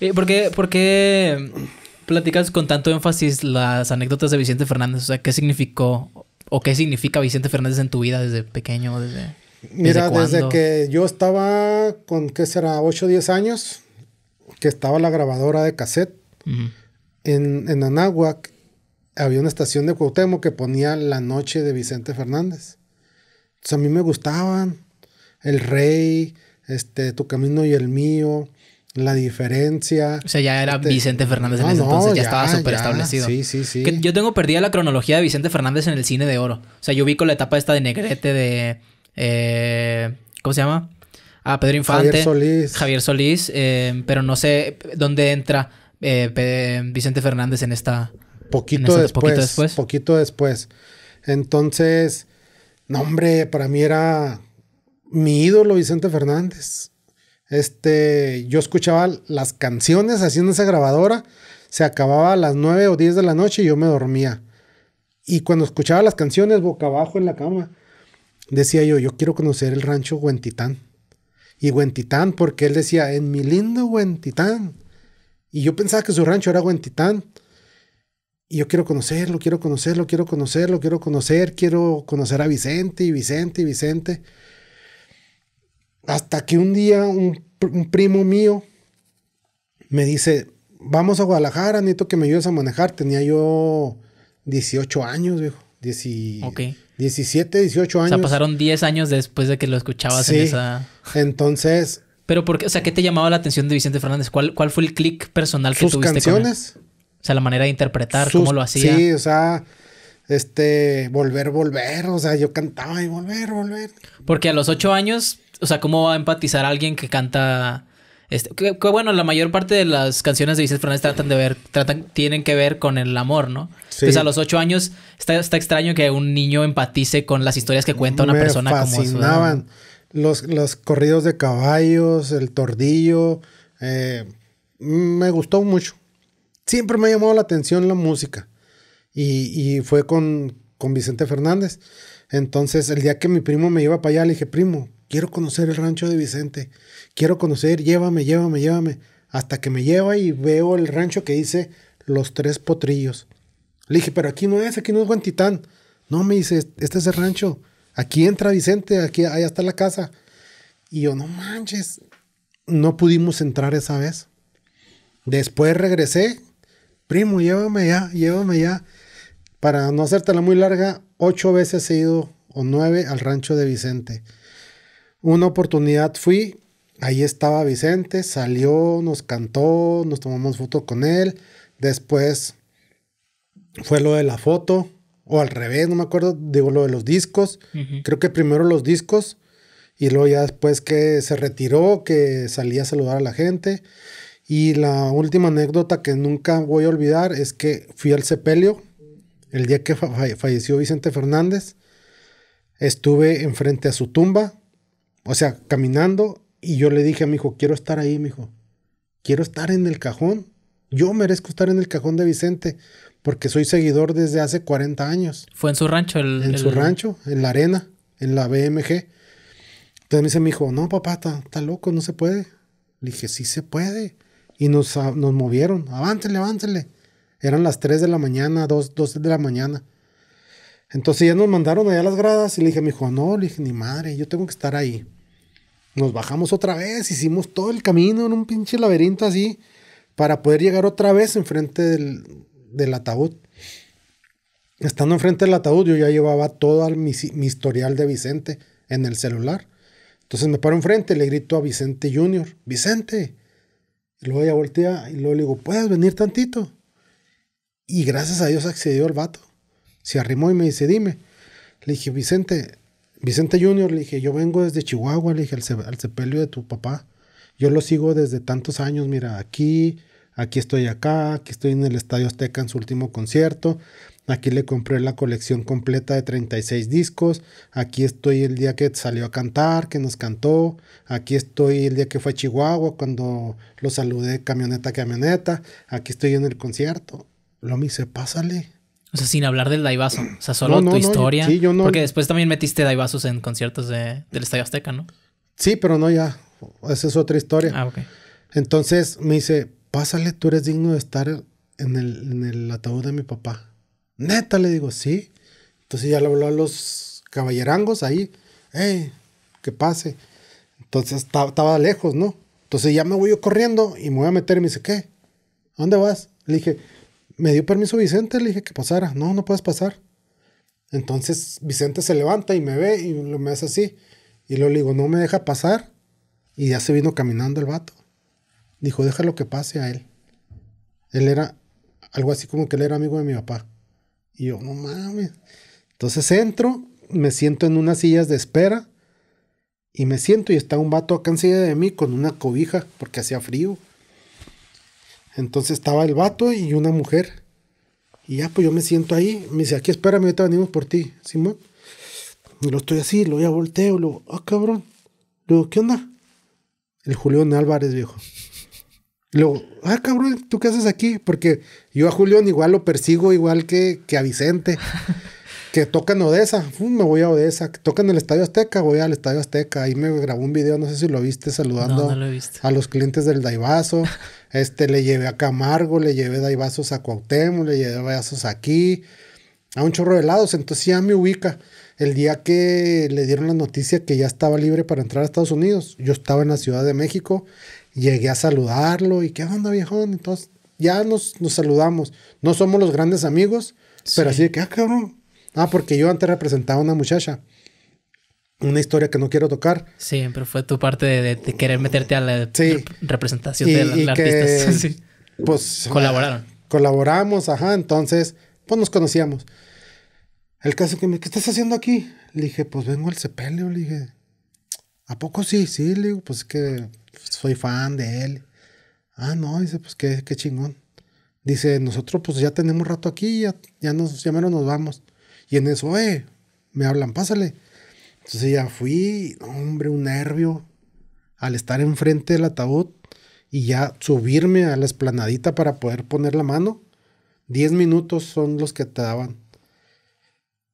Eh, ¿Por qué, por qué platicas con tanto énfasis las anécdotas de Vicente Fernández? O sea, ¿qué significó o qué significa Vicente Fernández en tu vida desde pequeño? Desde, Mira, desde, que yo estaba con, ¿qué será? 8 o 10 años, que estaba la grabadora de cassette en, en Anáhuac, había una estación de Cuauhtémoc que ponía La Noche de Vicente Fernández. a mí me gustaban El Rey, este, Tu Camino y el Mío, la diferencia. O sea, ya era este, Vicente Fernández en ese entonces, ya, estaba súper establecido. Sí, sí, sí. yo tengo perdida la cronología de Vicente Fernández en el cine de oro. O sea, yo ubico la etapa esta de Negrete, de. Eh, ¿Cómo se llama? Ah, Pedro Infante. Javier Solís. Javier Solís, eh, pero no sé dónde entra eh, Vicente Fernández en esta. Poquito, después, poquito después. Poquito después. Entonces, no, hombre, para mí era mi ídolo Vicente Fernández. Este, yo escuchaba las canciones haciendo esa grabadora, se acababa a las 9 o 10 de la noche y yo me dormía. Y cuando escuchaba las canciones boca abajo en la cama, decía yo, yo quiero conocer el rancho Huentitán. Y Huentitán, porque él decía, en mi lindo Huentitán. Y yo pensaba que su rancho era Huentitán. Y yo quiero conocerlo, quiero conocerlo, quiero conocerlo, quiero conocer, quiero conocer a Vicente y Vicente y Vicente. Hasta que un día un, primo mío me dice, vamos a Guadalajara, necesito que me ayudes a manejar. Tenía yo 18 años, viejo. Ok. 17, 18 años. O sea, pasaron 10 años después de que lo escuchabas en esa. Entonces. Pero por qué, o sea, ¿qué te llamaba la atención de Vicente Fernández? ¿Cuál, cuál fue el click personal que sus tuviste canciones? O sea, la manera de interpretar, cómo lo hacía. Sí, o sea, este, volver, volver, o sea, yo cantaba y volver, volver. Porque a los ocho años o sea, ¿cómo va a empatizar a alguien que canta... Este, bueno, la mayor parte de las canciones de Vicente Fernández tratan de ver, tratan, tienen que ver con el amor, ¿no? Sí. Entonces pues a los ocho años está, está, extraño que un niño empatice con las historias que cuenta una persona fascinaban. como Los, los corridos de caballos, el tordillo, eh, me gustó mucho. Siempre me ha llamado la atención la música. Y, fue con, con Vicente Fernández. Entonces, el día que mi primo me iba para allá, le dije, primo, quiero conocer el rancho de Vicente, quiero conocer, llévame, llévame, llévame, hasta que me lleva y veo el rancho que dice Los Tres Potrillos. Le dije, pero aquí no es, aquí no es Titán. No, me dice, este, este es el rancho, aquí entra Vicente, aquí, allá está la casa. Y yo, no manches, no pudimos entrar esa vez. Después regresé, primo, llévame ya, llévame ya. Para no hacértela muy larga, ocho veces he ido o nueve al rancho de Vicente. Una oportunidad fui, ahí estaba Vicente, salió, nos cantó, nos tomamos foto con él. Después fue lo de la foto, o al revés, no me acuerdo, digo lo de los discos. Creo que primero los discos y luego ya después que se retiró, que salía a saludar a la gente. Y la última anécdota que nunca voy a olvidar es que fui al sepelio el día que falleció Vicente Fernández. Estuve enfrente a su tumba o sea, caminando y yo le dije a mi hijo, quiero estar ahí, mi hijo. Quiero estar en el cajón. Yo merezco estar en el cajón de Vicente porque soy seguidor desde hace 40 años. Fue en su rancho el... En su rancho, en la arena, en la BMG. Entonces me dice mi hijo, no, papá, está, loco, no se puede. Le dije, sí se puede. Y nos, ah, nos movieron, avántele, avántele. Eran las 3 de la mañana, 2, 2 de la mañana. Entonces ya nos mandaron allá a las gradas y le dije a mi hijo, no, le dije, ni madre, yo tengo que estar ahí. Nos bajamos otra vez, hicimos todo el camino en un pinche laberinto así para poder llegar otra vez enfrente del, del ataúd. Estando enfrente del ataúd, yo ya llevaba todo mi, historial de Vicente en el celular. Entonces me paro enfrente, le grito a Vicente Junior, Vicente. Y luego ella voltea y luego le digo, ¿puedes venir tantito? Y gracias a Dios accedió el vato. Se arrimó y me dice, dime. Le dije, Vicente, Vicente Junior, le dije, yo vengo desde Chihuahua, le dije, al, sepelio de tu papá. Yo lo sigo desde tantos años, mira, aquí, aquí estoy acá, aquí estoy en el Estadio Azteca en su último concierto, aquí le compré la colección completa de 36 discos, aquí estoy el día que salió a cantar, que nos cantó, aquí estoy el día que fue a Chihuahua cuando lo saludé camioneta a camioneta, aquí estoy en el concierto. Lomi, dice, pásale, o sea, sin hablar del Daivazo. O sea, solo no, tu historia. Sí, yo no. Porque después también metiste Daivazos en conciertos de, del Estadio Azteca, ¿no? Sí, pero no ya. Esa es otra historia. Ah, ok. Entonces me dice, pásale, tú eres digno de estar en el, en el ataúd de mi papá. Neta, le digo, sí. Entonces ya le habló a los caballerangos ahí. ¡Ey! Que pase. Entonces estaba lejos, ¿no? Entonces ya me voy yo corriendo y me voy a meter y me dice, ¿qué? ¿A dónde vas? Le dije, me dio permiso Vicente, le dije que pasara. No, no puedes pasar. Entonces Vicente se levanta y me ve y lo me hace así. Y luego le digo, no me deja pasar. Y ya se vino caminando el vato. Dijo, déjalo que pase a él. Él era algo así como que él era amigo de mi papá. Y yo, no mames. Entonces entro, me siento en unas sillas de espera. Y me siento y está un vato acá encima de mí con una cobija porque hacía frío. Entonces estaba el vato y una mujer. Y ya, pues yo me siento ahí. Me dice, aquí espérame, ahorita venimos por ti, Simón. Y lo estoy así, lo voy a volteo, lo, ah, cabrón. Luego, ¿qué onda? El Julián Álvarez, viejo. luego, ah, cabrón, ¿tú qué haces aquí? Porque yo a Julián igual lo persigo, igual que, que a Vicente que tocan Odessa, me voy a Odessa, que tocan el Estadio Azteca, voy al Estadio Azteca, ahí me grabó un video, no sé si lo viste, saludando a los clientes del Daivaso, este, le llevé a Camargo, le llevé Daibazos a Cuauhtémoc, le llevé Daivazos aquí, a un chorro de lados, entonces ya me ubica. El día que le dieron la noticia que ya estaba libre para entrar a Estados Unidos, yo estaba en la Ciudad de México, llegué a saludarlo y qué onda viejón, entonces ya nos, nos saludamos, no somos los grandes amigos, pero así de que, ah, cabrón, Ah, porque yo antes representaba a una muchacha. Una historia que no quiero tocar. Sí, pero fue tu parte de, querer meterte a la representación de la, y sí. Pues colaboraron. Colaboramos, ajá. Entonces, pues nos conocíamos. El caso que me, ¿qué estás haciendo aquí? Le dije, pues vengo al sepelio, le dije. ¿A poco sí? Sí, le digo, pues es que soy fan de él. Ah, no, dice, pues qué, qué chingón. Dice, nosotros pues ya tenemos rato aquí, ya, ya nos menos nos vamos. Y en eso, eh, me hablan, pásale. Entonces ya fui, hombre, un nervio al estar enfrente del ataúd y ya subirme a la esplanadita para poder poner la mano. Diez minutos son los que te daban.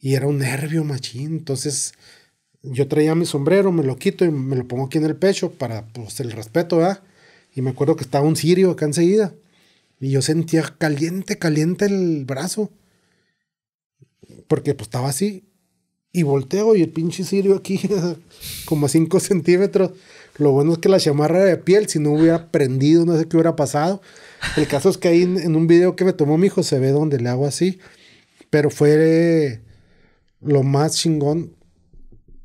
Y era un nervio, machín. Entonces yo traía mi sombrero, me lo quito y me lo pongo aquí en el pecho para pues, el respeto, Ah Y me acuerdo que estaba un sirio acá enseguida. Y yo sentía caliente, caliente el brazo porque pues estaba así. Y volteo y el pinche sirio aquí, como a 5 centímetros. Lo bueno es que la chamarra de piel, si no hubiera prendido, no sé qué hubiera pasado. El caso es que ahí en, un video que me tomó mi hijo se ve donde le hago así. Pero fue eh, lo más chingón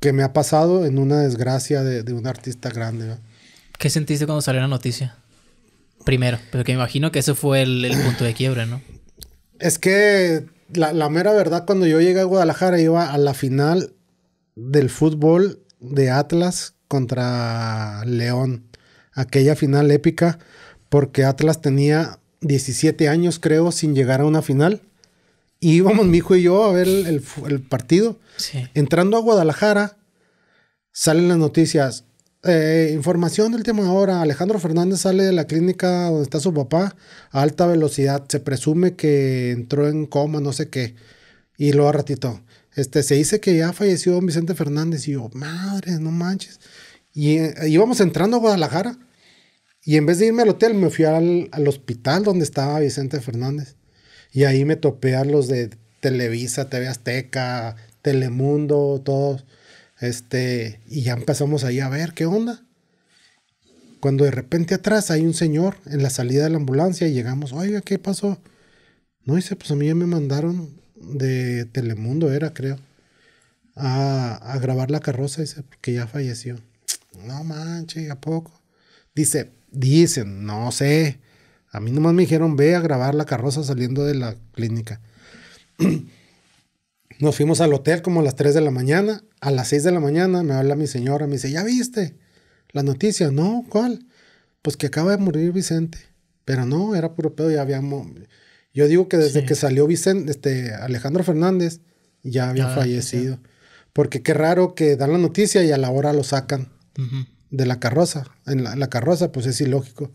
que me ha pasado en una desgracia de, de un artista grande. ¿Qué sentiste cuando salió la noticia? Primero, pero que me imagino que eso fue el, el punto de quiebre, ¿no? Es que la, mera verdad, cuando yo llegué a Guadalajara, iba a la final del fútbol de Atlas contra León. Aquella final épica, porque Atlas tenía 17 años, creo, sin llegar a una final. Y íbamos mi hijo y yo a ver el, partido. Entrando a Guadalajara, salen las noticias. Eh, información del tema ahora. Alejandro Fernández sale de la clínica donde está su papá a alta velocidad. Se presume que entró en coma, no sé qué. Y luego ratito. Este, se dice que ya falleció don Vicente Fernández. Y yo, madre, no manches. Y eh, íbamos entrando a Guadalajara. Y en vez de irme al hotel, me fui al, al, hospital donde estaba Vicente Fernández. Y ahí me topé a los de Televisa, TV Azteca, Telemundo, todos este, y ya empezamos ahí a ver qué onda. Cuando de repente atrás hay un señor en la salida de la ambulancia y llegamos, oiga, ¿qué pasó? No, dice, pues a mí ya me mandaron de Telemundo, era creo, a, grabar la carroza, dice, porque ya falleció. No manches, ¿a poco? Dice, dicen, no sé. A mí nomás me dijeron, ve a grabar la carroza saliendo de la clínica. Nos fuimos al hotel como a las 3 de la mañana. A las 6 de la mañana me habla mi señora, me dice, ¿ya viste la noticia? No, ¿cuál? Pues que acaba de morir Vicente. Pero no, era puro pedo, ya habíamos... Yo digo que desde que salió Vicente, este, Alejandro Fernández, ya había ah, fallecido. Porque qué raro que dan la noticia y a la hora lo sacan de la carroza. en la, carroza, pues es ilógico.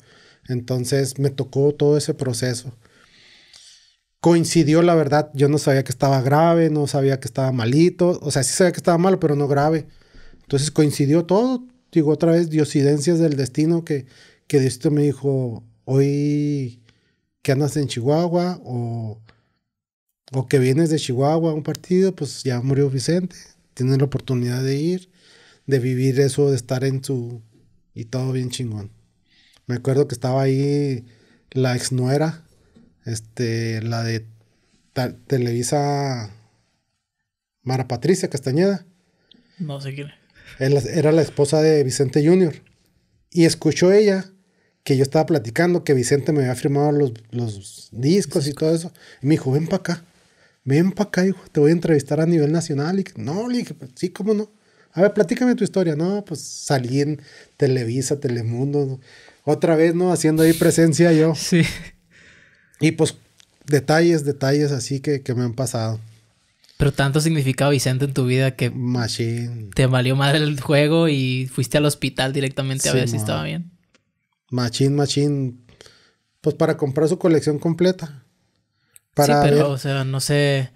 Entonces me tocó todo ese proceso coincidió, la verdad, yo no sabía que estaba grave, no sabía que estaba malito, o sea, sí sabía que estaba malo, pero no grave. Entonces coincidió todo, digo otra vez, diosidencias del destino que, que Diosito me dijo, hoy que andas en Chihuahua o, que vienes de Chihuahua a un partido, pues ya murió Vicente, tienes la oportunidad de ir, de vivir eso, de estar en su... y todo bien chingón. Me acuerdo que estaba ahí la exnuera este, la de Televisa Mara Patricia Castañeda. No sé quién. Era la esposa de Vicente Junior. Y escuchó ella que yo estaba platicando que Vicente me había firmado los, discos y todo eso. Y me dijo, ven para acá, ven para acá, hijo, te voy a entrevistar a nivel nacional. Y no, le dije, pues, sí, cómo no. A ver, platícame tu historia. No, pues salí en Televisa, Telemundo. Otra vez, ¿no? Haciendo ahí presencia yo. Sí. Y pues detalles, detalles así que, me han pasado. Pero tanto significaba Vicente en tu vida que Machine. te valió madre el juego y fuiste al hospital directamente a ver si estaba bien. Machín, machín. Pues para comprar su colección completa. Para sí, pero, o sea, no sé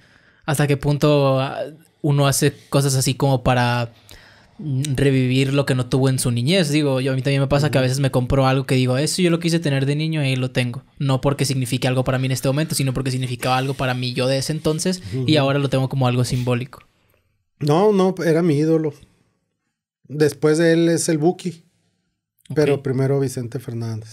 hasta qué punto ah, uno hace cosas así como para revivir lo que no tuvo en su niñez. Digo, yo a mí también me pasa que a veces me compro algo que digo, eso yo lo quise tener de niño y ahí lo tengo. No porque signifique algo para mí en este momento, sino porque significaba algo para mí yo de ese entonces y ahora lo tengo como algo simbólico. No, no, era mi ídolo. Después de él es el Buki, pero primero Vicente Fernández.